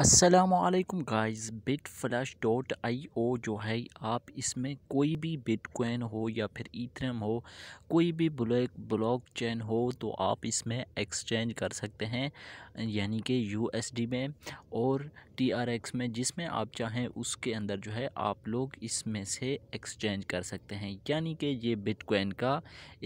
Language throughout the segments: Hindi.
असलकम guys bit flush dot I O जो है आप इसमें कोई भी बिटकॉइन हो या फिर ईथरम हो कोई भी ब्लैक ब्लॉक चैन हो तो आप इसमें एक्सचेंज कर सकते हैं यानी कि डी में और टी आर एक्स में जिसमें आप चाहें उसके अंदर जो है आप लोग इसमें से एक्सचेंज कर सकते हैं यानी कि ये बिटकॉइन का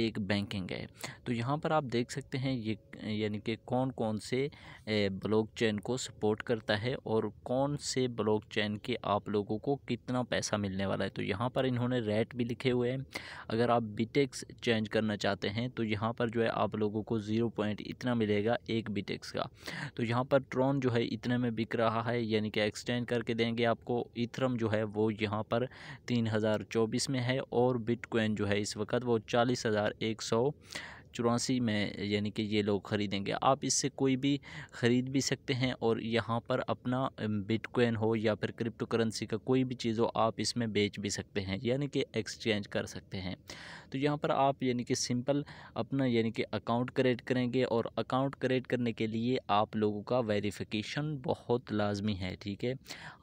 एक बैंकिंग है तो यहाँ पर आप देख सकते हैं ये यानी कि कौन कौन से ब्लॉक चैन को सपोर्ट करता है है और कौन से ब्लॉक चैन के आप लोगों को कितना पैसा मिलने वाला है तो यहाँ पर इन्होंने रेट भी लिखे हुए हैं अगर आप बीटेक्स चेंज करना चाहते हैं तो यहाँ पर जो है आप लोगों को ज़ीरो पॉइंट इतना मिलेगा एक बीटेक्स का तो यहाँ पर ट्रॉन जो है इतने में बिक रहा है यानी कि एक्सचेंज करके देंगे आपको इथरम जो है वो यहाँ पर तीन हज़ार चौबीस में है और बिटकॉइन जो है इस वक्त वो चालीस हज़ार एक सौ चौरासी में यानी कि ये लोग ख़रीदेंगे आप इससे कोई भी ख़रीद भी सकते हैं और यहाँ पर अपना बिटकॉइन हो या फिर क्रिप्टो करेंसी का कोई भी चीज़ हो आप इसमें बेच भी सकते हैं यानी कि एक्सचेंज कर सकते हैं तो यहाँ पर आप यानी कि सिंपल अपना यानी कि अकाउंट क्रिएट करेंगे और अकाउंट क्रिएट करने के लिए आप लोगों का वेरिफिकेशन बहुत लाजमी है ठीक है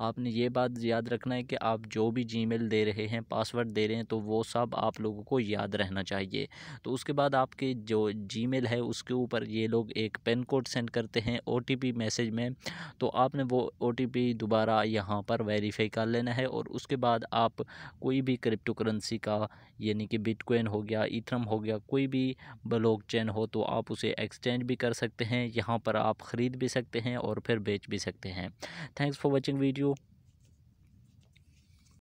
आपने ये बात याद रखना है कि आप जो भी जी दे रहे हैं पासवर्ड दे रहे हैं तो वो सब आप लोगों को याद रहना चाहिए तो उसके बाद आपके जो जी है उसके ऊपर ये लोग एक पेन कोड सेंड करते हैं ओ मैसेज में तो आपने वो ओ दोबारा यहाँ पर वेरीफाई कर लेना है और उसके बाद आप कोई भी क्रिप्टो करेंसी का यानी कि बिटकॉइन बिटकॉइन हो गया इथरम हो गया कोई भी ब्लॉक चेन हो तो आप उसे एक्सचेंज भी कर सकते हैं यहाँ पर आप ख़रीद भी सकते हैं और फिर बेच भी सकते हैं थैंक्स फॉर वॉचिंग वीडियो